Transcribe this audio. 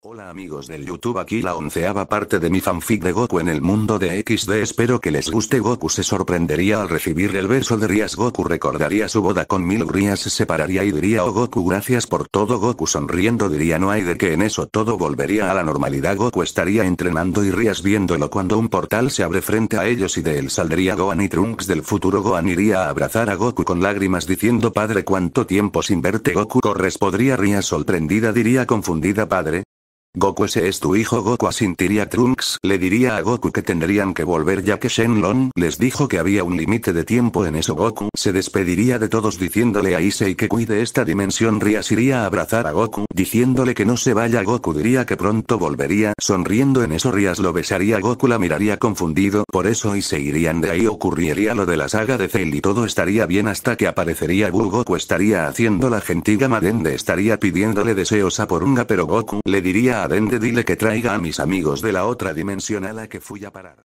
Hola amigos del YouTube aquí la onceava parte de mi fanfic de Goku en el mundo de XD espero que les guste Goku se sorprendería al recibir el verso de Rías Goku recordaría su boda con Mil Rías se separaría y diría oh Goku gracias por todo Goku sonriendo diría no hay de que en eso todo volvería a la normalidad Goku estaría entrenando y Rías viéndolo cuando un portal se abre frente a ellos y de él saldría Gohan y Trunks del futuro Gohan iría a abrazar a Goku con lágrimas diciendo padre cuánto tiempo sin verte Goku correspondría Rías sorprendida diría confundida padre Goku ese es tu hijo Goku asintiría Trunks le diría a Goku que tendrían que volver ya que Shenlong les dijo que había un límite de tiempo en eso Goku se despediría de todos diciéndole a Issei que cuide esta dimensión Rias iría a abrazar a Goku diciéndole que no se vaya Goku diría que pronto volvería sonriendo en eso Rias lo besaría Goku la miraría confundido por eso y irían de ahí ocurriría lo de la saga de Cell y todo estaría bien hasta que aparecería Buu Goku estaría haciendo la gentiga Madende estaría pidiéndole deseos a Porunga pero Goku le diría dile que traiga a mis amigos de la otra dimensión a la que fui a parar.